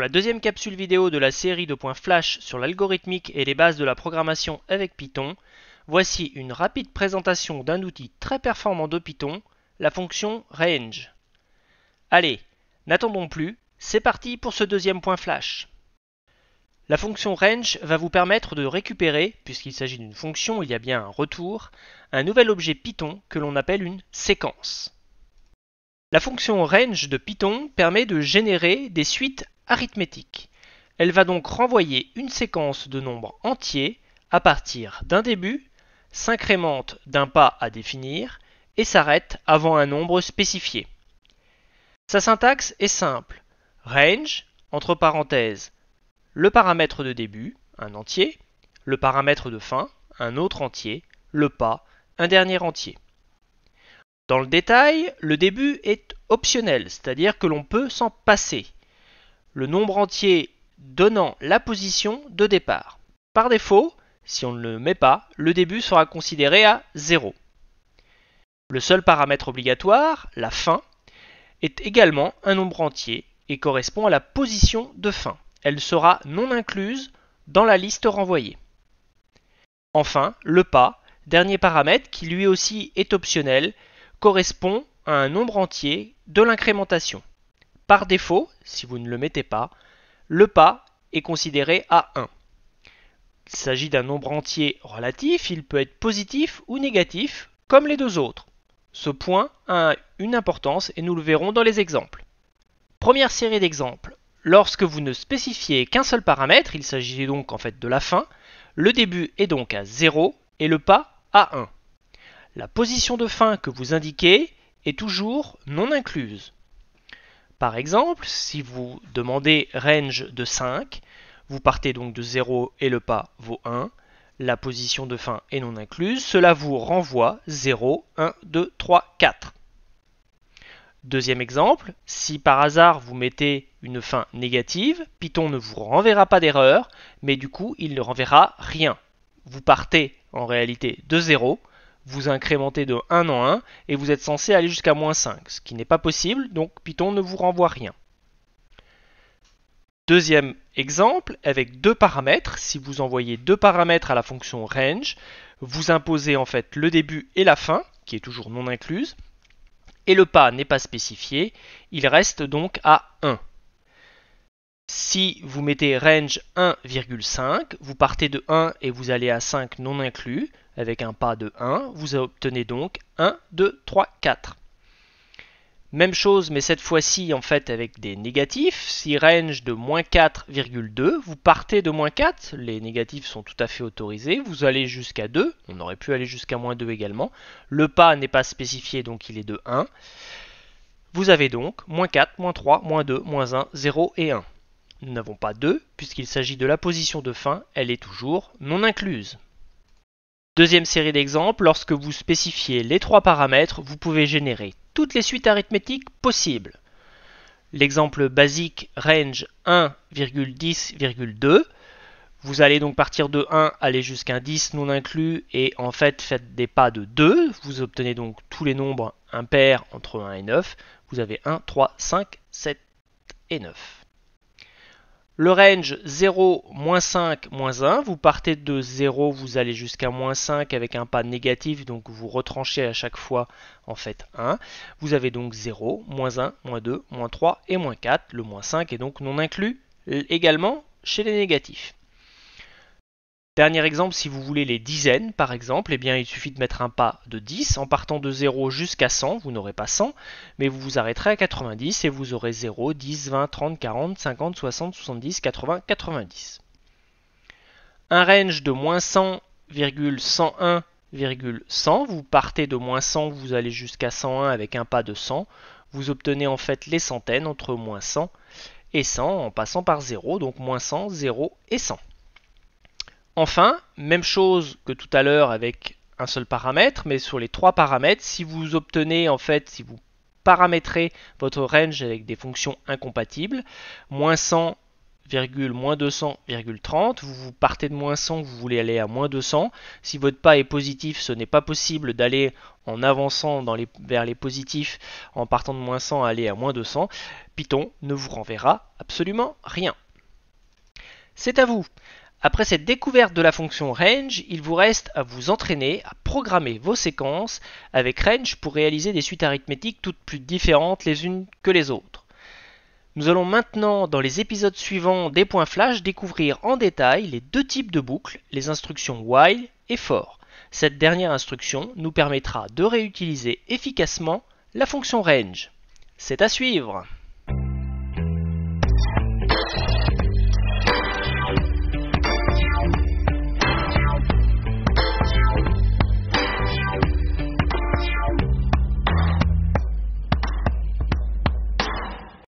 Pour la deuxième capsule vidéo de la série de points flash sur l'algorithmique et les bases de la programmation avec Python, voici une rapide présentation d'un outil très performant de Python, la fonction range. Allez, n'attendons plus, c'est parti pour ce deuxième point flash. La fonction range va vous permettre de récupérer, puisqu'il s'agit d'une fonction, il y a bien un retour, un nouvel objet Python que l'on appelle une séquence. La fonction range de Python permet de générer des suites arithmétique. Elle va donc renvoyer une séquence de nombres entiers à partir d'un début, s'incrémente d'un pas à définir et s'arrête avant un nombre spécifié. Sa syntaxe est simple. Range, entre parenthèses, le paramètre de début, un entier, le paramètre de fin, un autre entier, le pas, un dernier entier. Dans le détail, le début est optionnel, c'est-à-dire que l'on peut s'en passer le nombre entier donnant la position de départ. Par défaut, si on ne le met pas, le début sera considéré à 0. Le seul paramètre obligatoire, la fin, est également un nombre entier et correspond à la position de fin. Elle sera non incluse dans la liste renvoyée. Enfin, le pas, dernier paramètre qui lui aussi est optionnel, correspond à un nombre entier de l'incrémentation. Par défaut, si vous ne le mettez pas, le pas est considéré à 1. Il s'agit d'un nombre entier relatif, il peut être positif ou négatif, comme les deux autres. Ce point a une importance et nous le verrons dans les exemples. Première série d'exemples. Lorsque vous ne spécifiez qu'un seul paramètre, il s'agit donc en fait de la fin, le début est donc à 0 et le pas à 1. La position de fin que vous indiquez est toujours non incluse. Par exemple, si vous demandez range de 5, vous partez donc de 0 et le pas vaut 1, la position de fin est non incluse, cela vous renvoie 0, 1, 2, 3, 4. Deuxième exemple, si par hasard vous mettez une fin négative, Python ne vous renverra pas d'erreur, mais du coup il ne renverra rien. Vous partez en réalité de 0, vous incrémentez de 1 en 1 et vous êtes censé aller jusqu'à moins 5, ce qui n'est pas possible, donc Python ne vous renvoie rien. Deuxième exemple, avec deux paramètres, si vous envoyez deux paramètres à la fonction range, vous imposez en fait le début et la fin, qui est toujours non incluse, et le pas n'est pas spécifié, il reste donc à 1. Si vous mettez range 1,5, vous partez de 1 et vous allez à 5 non inclus, avec un pas de 1, vous obtenez donc 1, 2, 3, 4. Même chose, mais cette fois-ci, en fait, avec des négatifs. Si range de moins 4,2, vous partez de moins 4, les négatifs sont tout à fait autorisés, vous allez jusqu'à 2, on aurait pu aller jusqu'à moins 2 également. Le pas n'est pas spécifié, donc il est de 1. Vous avez donc moins 4, moins 3, moins 2, moins 1, 0 et 1. Nous n'avons pas 2, puisqu'il s'agit de la position de fin, elle est toujours non incluse. Deuxième série d'exemples, lorsque vous spécifiez les trois paramètres, vous pouvez générer toutes les suites arithmétiques possibles. L'exemple basique range 1,10,2. Vous allez donc partir de 1, aller jusqu'à 10 non inclus, et en fait faites des pas de 2. Vous obtenez donc tous les nombres impairs entre 1 et 9. Vous avez 1, 3, 5, 7 et 9. Le range 0, moins 5, moins 1, vous partez de 0, vous allez jusqu'à moins 5 avec un pas négatif, donc vous retranchez à chaque fois en fait 1. Vous avez donc 0, moins 1, moins 2, moins 3 et moins 4. Le moins 5 est donc non inclus également chez les négatifs. Dernier exemple, si vous voulez les dizaines par exemple, eh bien il suffit de mettre un pas de 10. En partant de 0 jusqu'à 100, vous n'aurez pas 100, mais vous vous arrêterez à 90 et vous aurez 0, 10, 20, 30, 40, 50, 60, 70, 80, 90. Un range de moins 101, 100, vous partez de moins 100, vous allez jusqu'à 101 avec un pas de 100, vous obtenez en fait les centaines entre moins 100 et 100 en passant par 0, donc moins 100, 0 et 100. Enfin, même chose que tout à l'heure avec un seul paramètre, mais sur les trois paramètres, si vous obtenez en fait, si vous paramétrez votre range avec des fonctions incompatibles, moins 100 moins 200,30. Vous, vous partez de moins 100, vous voulez aller à moins 200. Si votre pas est positif, ce n'est pas possible d'aller en avançant dans les, vers les positifs en partant de moins 100 aller à moins 200. Python ne vous renverra absolument rien. C'est à vous. Après cette découverte de la fonction range, il vous reste à vous entraîner à programmer vos séquences avec range pour réaliser des suites arithmétiques toutes plus différentes les unes que les autres. Nous allons maintenant, dans les épisodes suivants des points flash, découvrir en détail les deux types de boucles, les instructions while et for. Cette dernière instruction nous permettra de réutiliser efficacement la fonction range. C'est à suivre